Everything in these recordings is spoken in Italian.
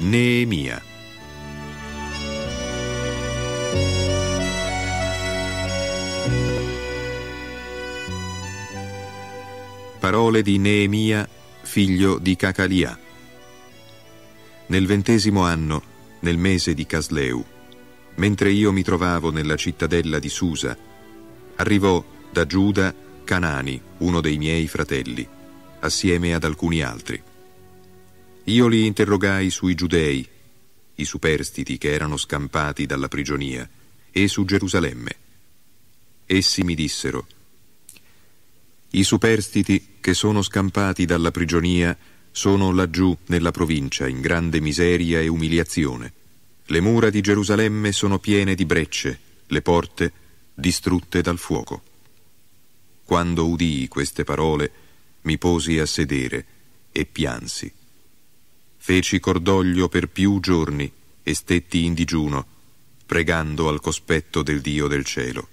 Neemia. Parole di Neemia, figlio di Cacalia. Nel ventesimo anno, nel mese di Casleu, mentre io mi trovavo nella cittadella di Susa, arrivò da Giuda Canani, uno dei miei fratelli, assieme ad alcuni altri. Io li interrogai sui giudei, i superstiti che erano scampati dalla prigionia, e su Gerusalemme. Essi mi dissero, i superstiti che sono scampati dalla prigionia sono laggiù nella provincia in grande miseria e umiliazione. Le mura di Gerusalemme sono piene di brecce, le porte distrutte dal fuoco. Quando udii queste parole, mi posi a sedere e piansi feci cordoglio per più giorni e stetti in digiuno, pregando al cospetto del Dio del cielo.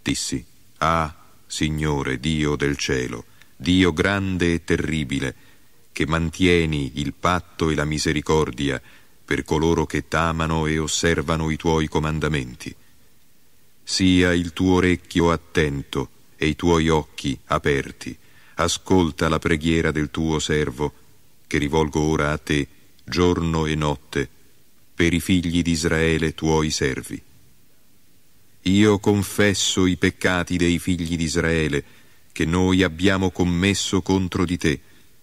Dissi, Ah, Signore Dio del cielo, Dio grande e terribile, che mantieni il patto e la misericordia per coloro che t'amano e osservano i tuoi comandamenti. Sia il tuo orecchio attento e i tuoi occhi aperti, ascolta la preghiera del tuo servo, che rivolgo ora a te, giorno e notte, per i figli di Israele tuoi servi. Io confesso i peccati dei figli di Israele, che noi abbiamo commesso contro di te,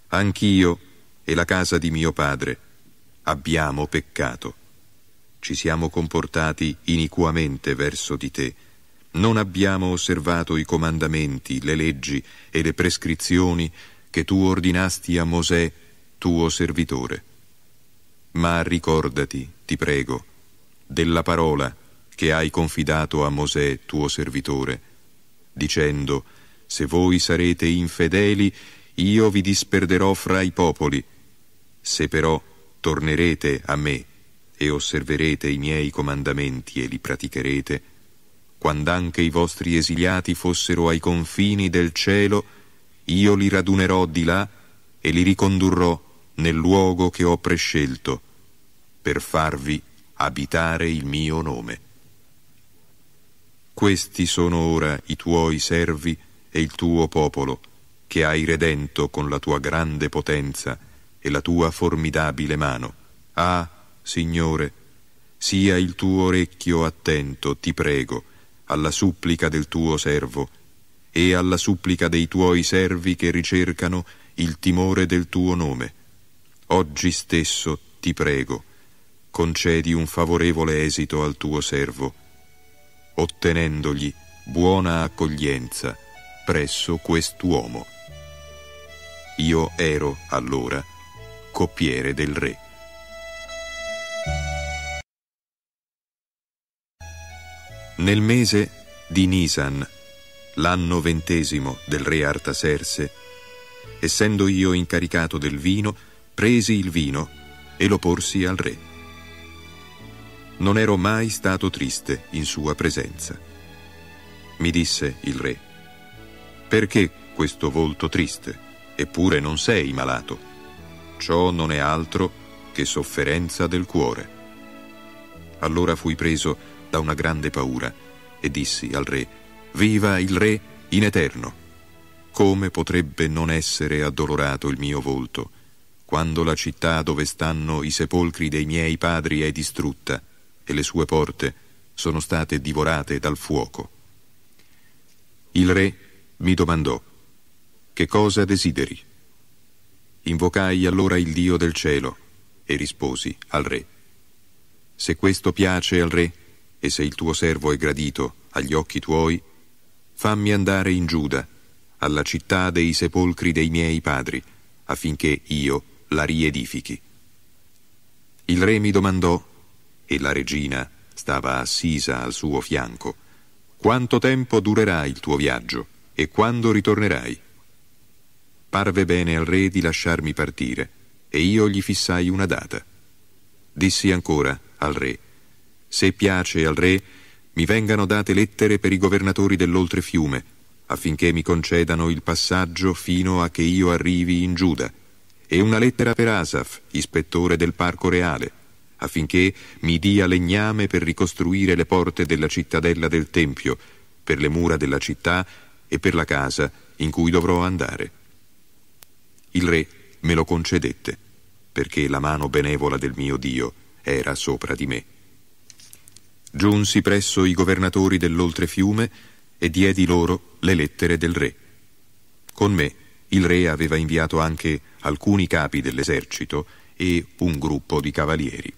anch'io e la casa di mio padre abbiamo peccato. Ci siamo comportati iniquamente verso di te. Non abbiamo osservato i comandamenti, le leggi e le prescrizioni che tu ordinasti a Mosè tuo servitore. Ma ricordati, ti prego, della parola che hai confidato a Mosè, tuo servitore, dicendo, se voi sarete infedeli, io vi disperderò fra i popoli. Se però tornerete a me e osserverete i miei comandamenti e li praticherete, quando anche i vostri esiliati fossero ai confini del cielo, io li radunerò di là e li ricondurrò nel luogo che ho prescelto per farvi abitare il mio nome. Questi sono ora i tuoi servi e il tuo popolo, che hai redento con la tua grande potenza e la tua formidabile mano. Ah, Signore, sia il tuo orecchio attento, ti prego, alla supplica del tuo servo e alla supplica dei tuoi servi che ricercano il timore del tuo nome oggi stesso, ti prego, concedi un favorevole esito al tuo servo, ottenendogli buona accoglienza presso quest'uomo. Io ero allora coppiere del re. Nel mese di Nisan, l'anno ventesimo del re Artaserse, essendo io incaricato del vino, presi il vino e lo porsi al re. Non ero mai stato triste in sua presenza. Mi disse il re, perché questo volto triste, eppure non sei malato? Ciò non è altro che sofferenza del cuore. Allora fui preso da una grande paura e dissi al re, viva il re in eterno! Come potrebbe non essere addolorato il mio volto? quando la città dove stanno i sepolcri dei miei padri è distrutta e le sue porte sono state divorate dal fuoco. Il re mi domandò, che cosa desideri? Invocai allora il Dio del cielo e risposi al re, se questo piace al re e se il tuo servo è gradito agli occhi tuoi, fammi andare in Giuda, alla città dei sepolcri dei miei padri, affinché io la riedifichi. Il re mi domandò, e la regina stava assisa al suo fianco, quanto tempo durerà il tuo viaggio e quando ritornerai? Parve bene al re di lasciarmi partire e io gli fissai una data. Dissi ancora al re, se piace al re mi vengano date lettere per i governatori dell'oltrefiume affinché mi concedano il passaggio fino a che io arrivi in Giuda e una lettera per Asaf, ispettore del Parco Reale, affinché mi dia legname per ricostruire le porte della cittadella del Tempio, per le mura della città e per la casa in cui dovrò andare. Il re me lo concedette, perché la mano benevola del mio Dio era sopra di me. Giunsi presso i governatori dell'oltrefiume e diedi loro le lettere del re. Con me il re aveva inviato anche alcuni capi dell'esercito e un gruppo di cavalieri.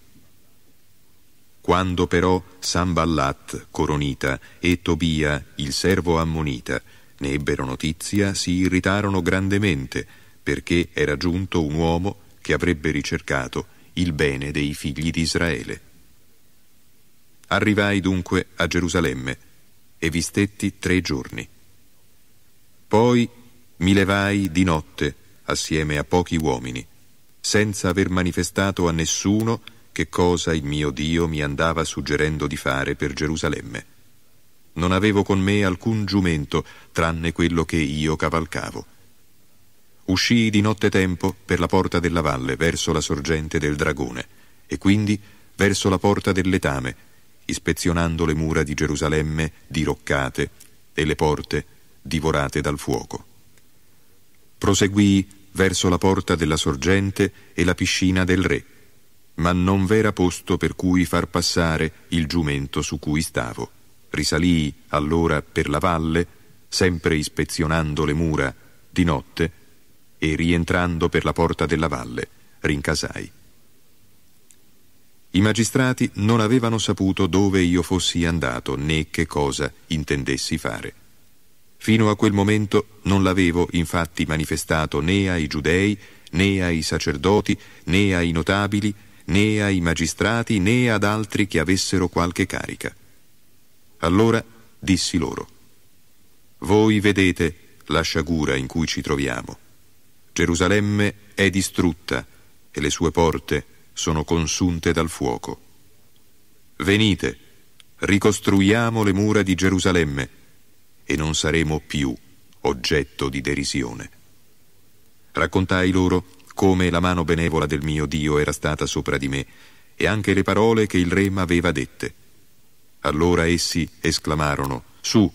Quando però Samballat, Coronita, e Tobia, il servo ammonita, ne ebbero notizia, si irritarono grandemente, perché era giunto un uomo che avrebbe ricercato il bene dei figli di Israele. Arrivai dunque a Gerusalemme e vi stetti tre giorni. Poi mi levai di notte, assieme a pochi uomini, senza aver manifestato a nessuno che cosa il mio Dio mi andava suggerendo di fare per Gerusalemme. Non avevo con me alcun giumento, tranne quello che io cavalcavo. Uscii di notte tempo per la porta della valle, verso la sorgente del dragone, e quindi verso la porta del letame, ispezionando le mura di Gerusalemme diroccate e le porte divorate dal fuoco proseguì verso la porta della sorgente e la piscina del re, ma non v'era posto per cui far passare il giumento su cui stavo. Risalii allora per la valle, sempre ispezionando le mura, di notte, e rientrando per la porta della valle, rincasai. I magistrati non avevano saputo dove io fossi andato né che cosa intendessi fare. Fino a quel momento non l'avevo infatti manifestato né ai giudei, né ai sacerdoti, né ai notabili, né ai magistrati, né ad altri che avessero qualche carica. Allora dissi loro, voi vedete la sciagura in cui ci troviamo. Gerusalemme è distrutta e le sue porte sono consunte dal fuoco. Venite, ricostruiamo le mura di Gerusalemme e non saremo più oggetto di derisione. Raccontai loro come la mano benevola del mio Dio era stata sopra di me e anche le parole che il re m'aveva dette. Allora essi esclamarono, su,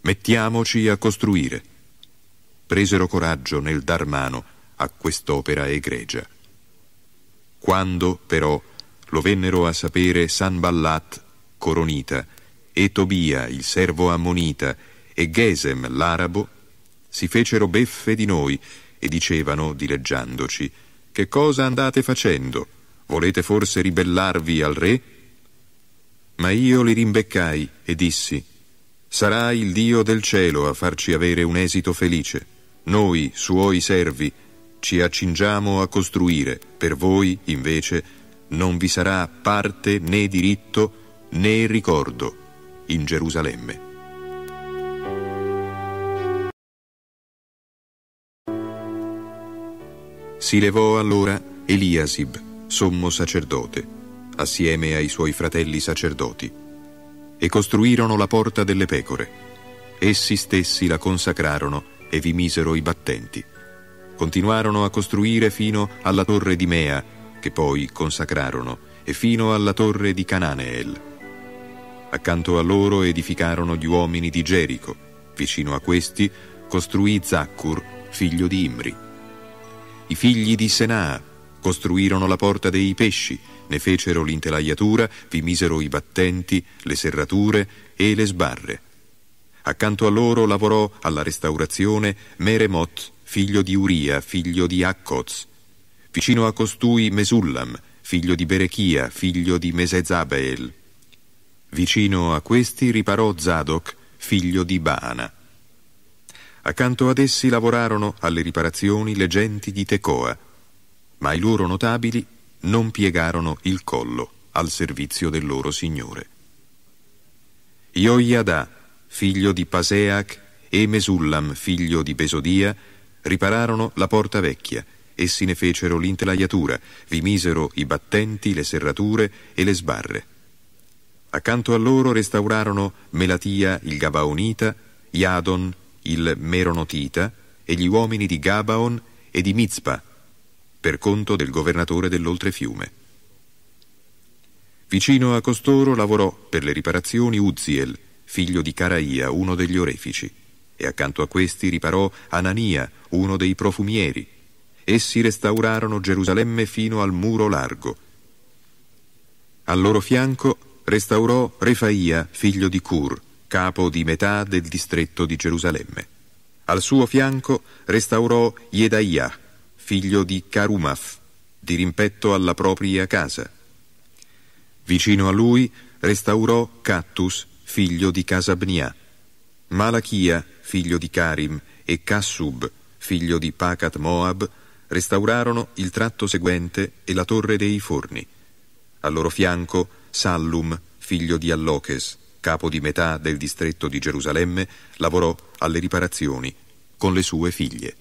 mettiamoci a costruire. Presero coraggio nel dar mano a quest'opera egregia. Quando, però, lo vennero a sapere Sanballat, Coronita, e Tobia, il servo ammonita, e Gesem l'arabo si fecero beffe di noi e dicevano, dileggiandoci, che cosa andate facendo? Volete forse ribellarvi al re? Ma io li rimbeccai e dissi, sarà il Dio del cielo a farci avere un esito felice. Noi, suoi servi, ci accingiamo a costruire, per voi, invece, non vi sarà parte né diritto né ricordo in Gerusalemme. Si levò allora Eliasib, sommo sacerdote, assieme ai suoi fratelli sacerdoti, e costruirono la porta delle pecore. Essi stessi la consacrarono e vi misero i battenti. Continuarono a costruire fino alla torre di Mea, che poi consacrarono, e fino alla torre di Cananeel. Accanto a loro edificarono gli uomini di Gerico. Vicino a questi costruì Zaccur, figlio di Imri. I figli di Senaa costruirono la porta dei pesci, ne fecero l'intelaiatura, vi misero i battenti, le serrature e le sbarre. Accanto a loro lavorò alla restaurazione Meremot, figlio di Uria, figlio di Akkoz. Vicino a costui Mesullam, figlio di Berechia, figlio di Mesezabael. Vicino a questi riparò Zadok, figlio di Baana. Accanto ad essi lavorarono alle riparazioni le genti di Tecoa, ma i loro notabili non piegarono il collo al servizio del loro signore. Ioiada, figlio di Paseac, e Mesullam, figlio di Besodia, ripararono la porta vecchia, essi ne fecero l'intelaiatura, vi misero i battenti, le serrature e le sbarre. Accanto a loro restaurarono Melatia il Gabaonita, Iadon, il Meronotita, e gli uomini di Gabaon e di Mizpa, per conto del governatore dell'oltrefiume. Vicino a costoro lavorò per le riparazioni Uziel, figlio di Caraia, uno degli orefici, e accanto a questi riparò Anania, uno dei profumieri. Essi restaurarono Gerusalemme fino al muro largo. Al loro fianco restaurò Refaia, figlio di Cur, capo di metà del distretto di Gerusalemme. Al suo fianco restaurò Yedaiah, figlio di Karumaf, dirimpetto alla propria casa. Vicino a lui restaurò Cattus, figlio di Casabnia, Malachia, figlio di Karim, e Cassub, figlio di Pacat Moab, restaurarono il tratto seguente e la torre dei forni. Al loro fianco Sallum, figlio di Alloches, capo di metà del distretto di Gerusalemme, lavorò alle riparazioni con le sue figlie.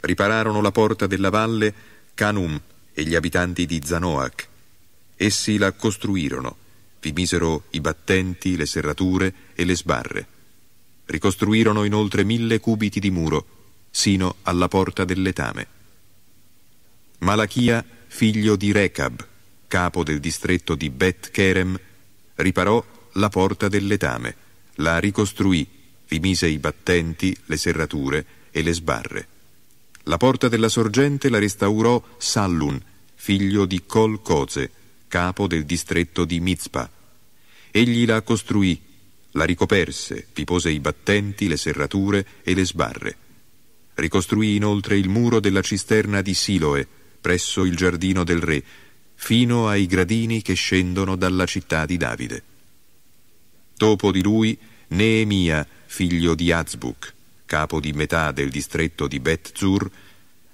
Ripararono la porta della valle Canum e gli abitanti di Zanoac. Essi la costruirono, vi misero i battenti, le serrature e le sbarre. Ricostruirono inoltre mille cubiti di muro, sino alla porta del letame. Malachia, figlio di Rechab, capo del distretto di Bet Kerem, riparò la porta del letame, la ricostruì, rimise i battenti, le serrature e le sbarre. La porta della sorgente la restaurò Sallun, figlio di Col Coze, capo del distretto di Mitzpah. Egli la costruì, la ricoperse, vi pose i battenti, le serrature e le sbarre. Ricostruì inoltre il muro della cisterna di Siloe, presso il giardino del re, fino ai gradini che scendono dalla città di Davide. Dopo di lui Neemia, figlio di Azbuk, capo di metà del distretto di Bet Zur,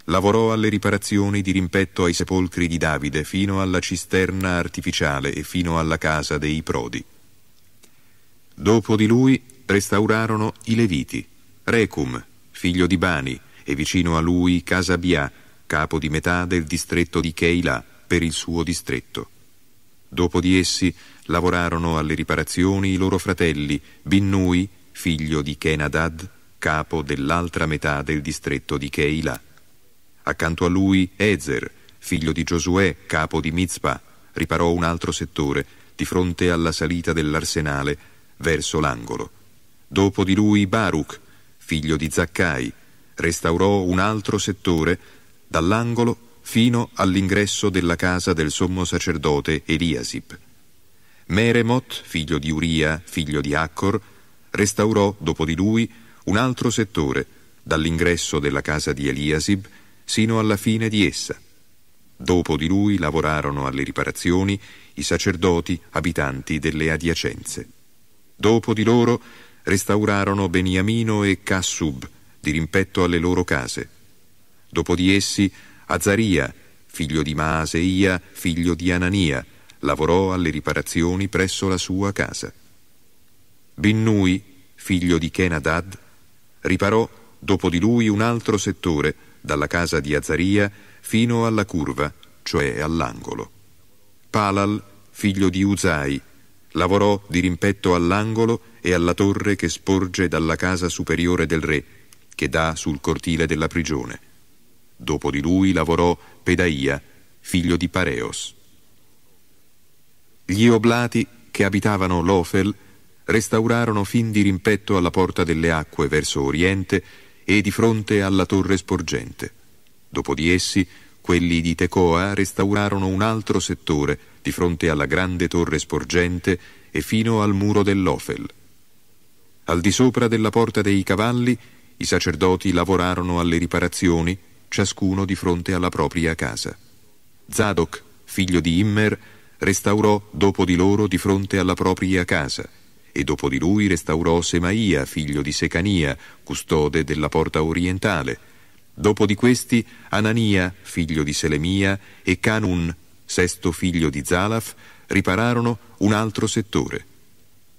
lavorò alle riparazioni di rimpetto ai sepolcri di Davide fino alla cisterna artificiale e fino alla casa dei prodi. Dopo di lui restaurarono i Leviti, Recum, figlio di Bani, e vicino a lui Casabià, capo di metà del distretto di Keilah, per il suo distretto. Dopo di essi lavorarono alle riparazioni i loro fratelli, Binnui, figlio di Kenadad, capo dell'altra metà del distretto di Keila. Accanto a lui Ezer, figlio di Giosuè, capo di Mizpa, riparò un altro settore, di fronte alla salita dell'arsenale, verso l'angolo. Dopo di lui Baruch, figlio di Zaccai, restaurò un altro settore, dall'angolo fino all'ingresso della casa del sommo sacerdote Eliasip. Meremot, figlio di Uria, figlio di Accor, restaurò dopo di lui un altro settore, dall'ingresso della casa di Eliasib sino alla fine di essa. Dopo di lui lavorarono alle riparazioni i sacerdoti abitanti delle adiacenze. Dopo di loro restaurarono Beniamino e Cassub, dirimpetto alle loro case. Dopo di essi Azaria, figlio di Maaseia, figlio di Anania, lavorò alle riparazioni presso la sua casa. Binnui, figlio di Kenadad, riparò dopo di lui un altro settore, dalla casa di Azaria fino alla curva, cioè all'angolo. Palal, figlio di Uzai, lavorò di rimpetto all'angolo e alla torre che sporge dalla casa superiore del re, che dà sul cortile della prigione. Dopo di lui lavorò Pedaia, figlio di Pareos. Gli Oblati, che abitavano l'Ofel, restaurarono fin di rimpetto alla porta delle acque verso oriente e di fronte alla torre sporgente. Dopo di essi, quelli di Tecoa restaurarono un altro settore di fronte alla grande torre sporgente e fino al muro dell'Ofel. Al di sopra della porta dei cavalli, i sacerdoti lavorarono alle riparazioni ciascuno di fronte alla propria casa. Zadok, figlio di Immer, restaurò dopo di loro di fronte alla propria casa, e dopo di lui restaurò Semaia, figlio di Secania, custode della porta orientale. Dopo di questi Anania, figlio di Selemia, e Canun, sesto figlio di Zalaf, ripararono un altro settore.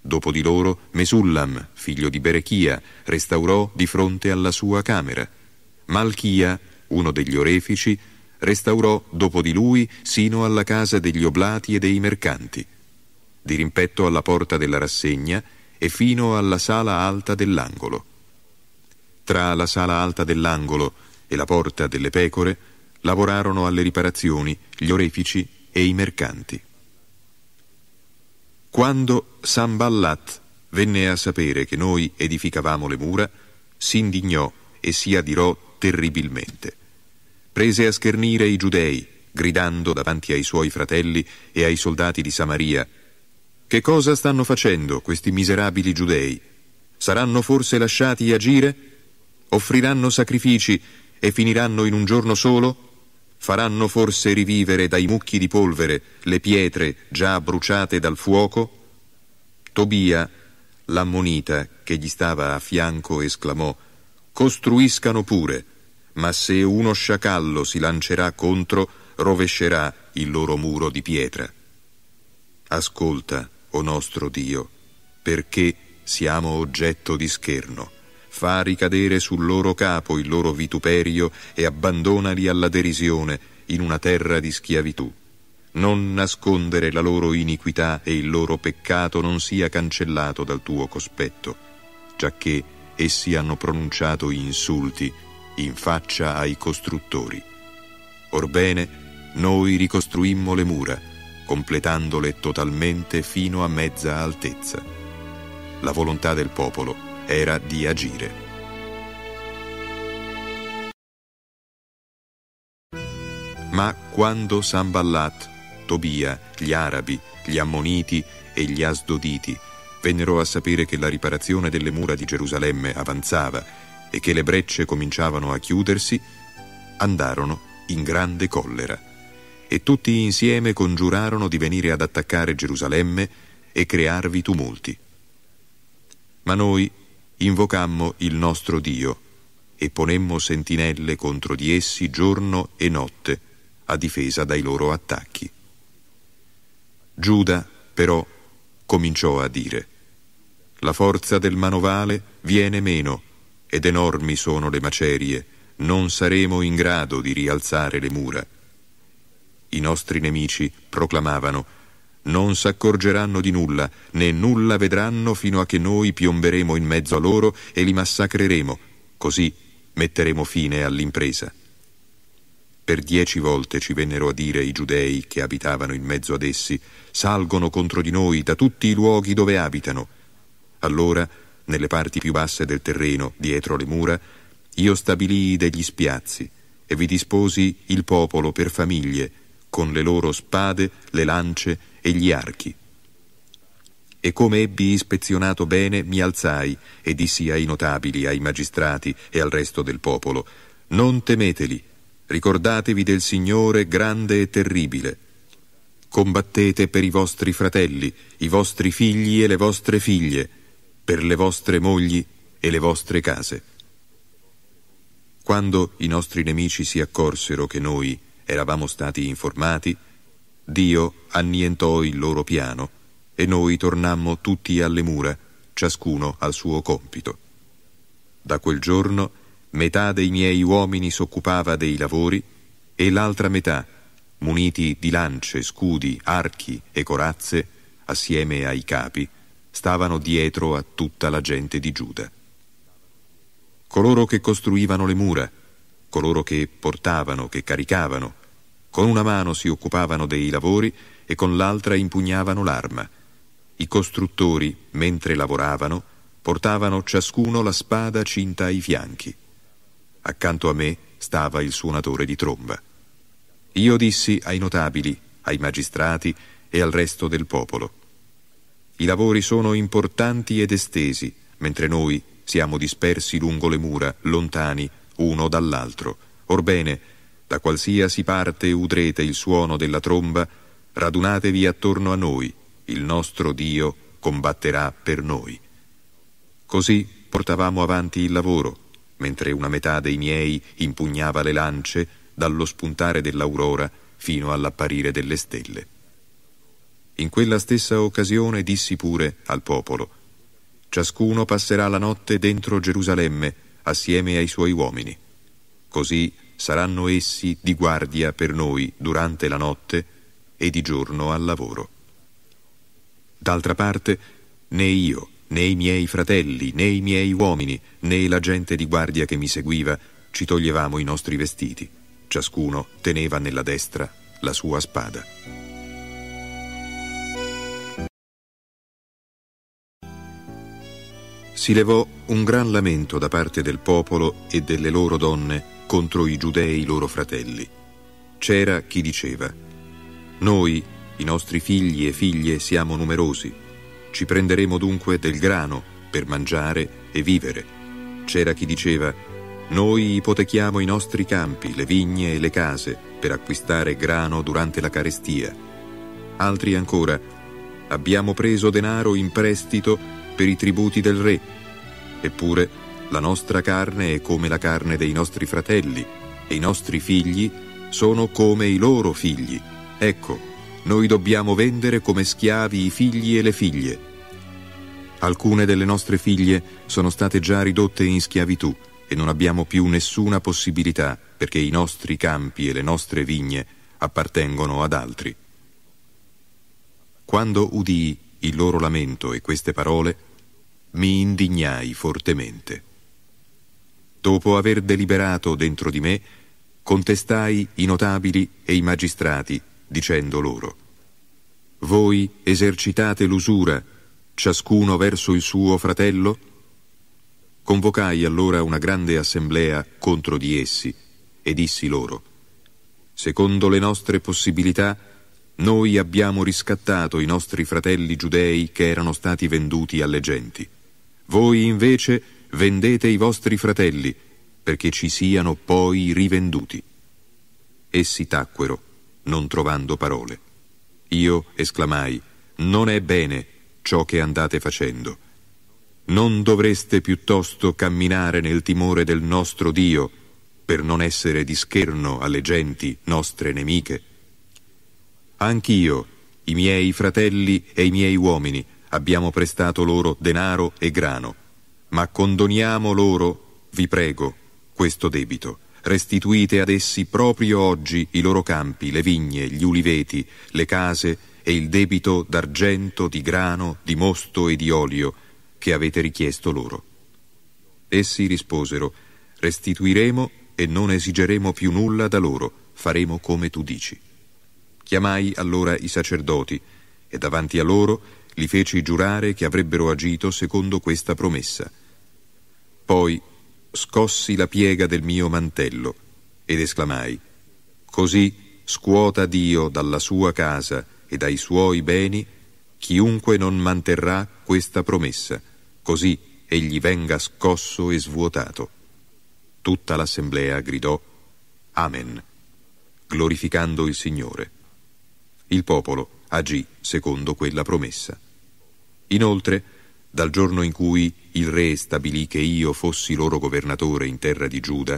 Dopo di loro Mesullam, figlio di Berechia, restaurò di fronte alla sua camera. Malchia, uno degli orefici, restaurò dopo di lui sino alla casa degli oblati e dei mercanti, dirimpetto alla porta della rassegna e fino alla sala alta dell'angolo. Tra la sala alta dell'angolo e la porta delle pecore lavorarono alle riparazioni gli orefici e i mercanti. Quando Samballat venne a sapere che noi edificavamo le mura, si indignò e si adirò terribilmente prese a schernire i giudei, gridando davanti ai suoi fratelli e ai soldati di Samaria, Che cosa stanno facendo questi miserabili giudei? Saranno forse lasciati agire? Offriranno sacrifici e finiranno in un giorno solo? Faranno forse rivivere dai mucchi di polvere le pietre già bruciate dal fuoco? Tobia, l'ammonita che gli stava a fianco, esclamò, Costruiscano pure ma se uno sciacallo si lancerà contro, rovescerà il loro muro di pietra. Ascolta, o oh nostro Dio, perché siamo oggetto di scherno. Fa ricadere sul loro capo il loro vituperio e abbandonali alla derisione in una terra di schiavitù. Non nascondere la loro iniquità e il loro peccato non sia cancellato dal tuo cospetto, giacché essi hanno pronunciato insulti in faccia ai costruttori. Orbene, noi ricostruimmo le mura, completandole totalmente fino a mezza altezza. La volontà del popolo era di agire. Ma quando Sanballat, Tobia, gli Arabi, gli Ammoniti e gli Asdoditi vennero a sapere che la riparazione delle mura di Gerusalemme avanzava e che le brecce cominciavano a chiudersi, andarono in grande collera e tutti insieme congiurarono di venire ad attaccare Gerusalemme e crearvi tumulti. Ma noi invocammo il nostro Dio e ponemmo sentinelle contro di essi giorno e notte a difesa dai loro attacchi. Giuda, però, cominciò a dire «La forza del manovale viene meno» ed enormi sono le macerie, non saremo in grado di rialzare le mura. I nostri nemici proclamavano non s'accorgeranno di nulla, né nulla vedranno fino a che noi piomberemo in mezzo a loro e li massacreremo, così metteremo fine all'impresa. Per dieci volte ci vennero a dire i giudei che abitavano in mezzo ad essi, salgono contro di noi da tutti i luoghi dove abitano. Allora nelle parti più basse del terreno, dietro le mura, io stabilii degli spiazzi e vi disposi il popolo per famiglie, con le loro spade, le lance e gli archi. E come ebbi ispezionato bene, mi alzai e dissi ai notabili, ai magistrati e al resto del popolo, non temeteli, ricordatevi del Signore grande e terribile. Combattete per i vostri fratelli, i vostri figli e le vostre figlie, per le vostre mogli e le vostre case. Quando i nostri nemici si accorsero che noi eravamo stati informati, Dio annientò il loro piano e noi tornammo tutti alle mura, ciascuno al suo compito. Da quel giorno metà dei miei uomini s'occupava dei lavori e l'altra metà, muniti di lance, scudi, archi e corazze, assieme ai capi, stavano dietro a tutta la gente di Giuda. Coloro che costruivano le mura, coloro che portavano, che caricavano, con una mano si occupavano dei lavori e con l'altra impugnavano l'arma. I costruttori, mentre lavoravano, portavano ciascuno la spada cinta ai fianchi. Accanto a me stava il suonatore di tromba. Io dissi ai notabili, ai magistrati e al resto del popolo i lavori sono importanti ed estesi, mentre noi siamo dispersi lungo le mura, lontani uno dall'altro. Orbene, da qualsiasi parte udrete il suono della tromba, radunatevi attorno a noi, il nostro Dio combatterà per noi. Così portavamo avanti il lavoro, mentre una metà dei miei impugnava le lance dallo spuntare dell'aurora fino all'apparire delle stelle. In quella stessa occasione dissi pure al popolo, ciascuno passerà la notte dentro Gerusalemme assieme ai suoi uomini. Così saranno essi di guardia per noi durante la notte e di giorno al lavoro. D'altra parte, né io, né i miei fratelli, né i miei uomini, né la gente di guardia che mi seguiva ci toglievamo i nostri vestiti. Ciascuno teneva nella destra la sua spada. si levò un gran lamento da parte del popolo e delle loro donne contro i giudei loro fratelli. C'era chi diceva, noi, i nostri figli e figlie, siamo numerosi, ci prenderemo dunque del grano per mangiare e vivere. C'era chi diceva, noi ipotechiamo i nostri campi, le vigne e le case per acquistare grano durante la carestia. Altri ancora, abbiamo preso denaro in prestito per i tributi del re. Eppure la nostra carne è come la carne dei nostri fratelli e i nostri figli sono come i loro figli. Ecco, noi dobbiamo vendere come schiavi i figli e le figlie. Alcune delle nostre figlie sono state già ridotte in schiavitù e non abbiamo più nessuna possibilità perché i nostri campi e le nostre vigne appartengono ad altri. Quando udii il loro lamento e queste parole, mi indignai fortemente. Dopo aver deliberato dentro di me, contestai i notabili e i magistrati, dicendo loro Voi esercitate l'usura, ciascuno verso il suo fratello? Convocai allora una grande assemblea contro di essi e dissi loro Secondo le nostre possibilità, noi abbiamo riscattato i nostri fratelli giudei che erano stati venduti alle genti voi invece vendete i vostri fratelli perché ci siano poi rivenduti. Essi tacquero, non trovando parole. Io esclamai, non è bene ciò che andate facendo. Non dovreste piuttosto camminare nel timore del nostro Dio per non essere di scherno alle genti nostre nemiche? Anch'io, i miei fratelli e i miei uomini, abbiamo prestato loro denaro e grano, ma condoniamo loro, vi prego, questo debito. Restituite ad essi proprio oggi i loro campi, le vigne, gli uliveti, le case e il debito d'argento, di grano, di mosto e di olio che avete richiesto loro. Essi risposero, restituiremo e non esigeremo più nulla da loro, faremo come tu dici. Chiamai allora i sacerdoti e davanti a loro li feci giurare che avrebbero agito secondo questa promessa. Poi scossi la piega del mio mantello ed esclamai, Così scuota Dio dalla sua casa e dai suoi beni chiunque non manterrà questa promessa, così egli venga scosso e svuotato. Tutta l'assemblea gridò Amen, glorificando il Signore. Il popolo agì secondo quella promessa. Inoltre, dal giorno in cui il re stabilì che io fossi loro governatore in terra di Giuda,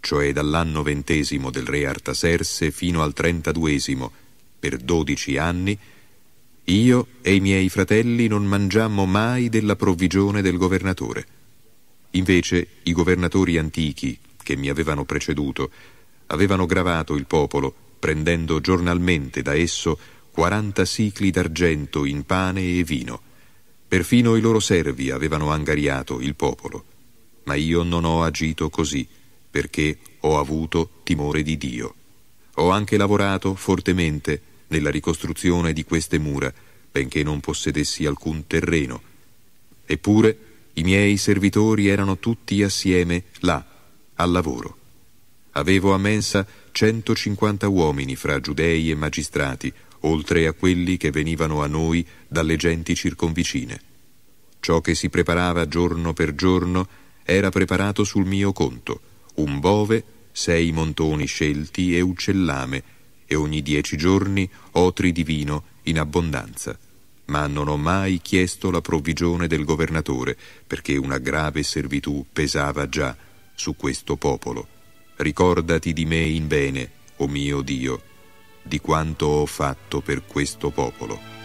cioè dall'anno ventesimo del re Artaserse fino al trentaduesimo, per dodici anni, io e i miei fratelli non mangiammo mai della provvigione del governatore. Invece i governatori antichi, che mi avevano preceduto, avevano gravato il popolo, prendendo giornalmente da esso quaranta sicli d'argento in pane e vino. Perfino i loro servi avevano angariato il popolo. Ma io non ho agito così, perché ho avuto timore di Dio. Ho anche lavorato fortemente nella ricostruzione di queste mura, benché non possedessi alcun terreno. Eppure i miei servitori erano tutti assieme là, al lavoro. Avevo a mensa 150 uomini fra giudei e magistrati, oltre a quelli che venivano a noi dalle genti circonvicine. Ciò che si preparava giorno per giorno era preparato sul mio conto, un bove, sei montoni scelti e uccellame, e ogni dieci giorni otri di vino in abbondanza. Ma non ho mai chiesto la provvigione del governatore, perché una grave servitù pesava già su questo popolo. Ricordati di me in bene, o oh mio Dio, di quanto ho fatto per questo popolo.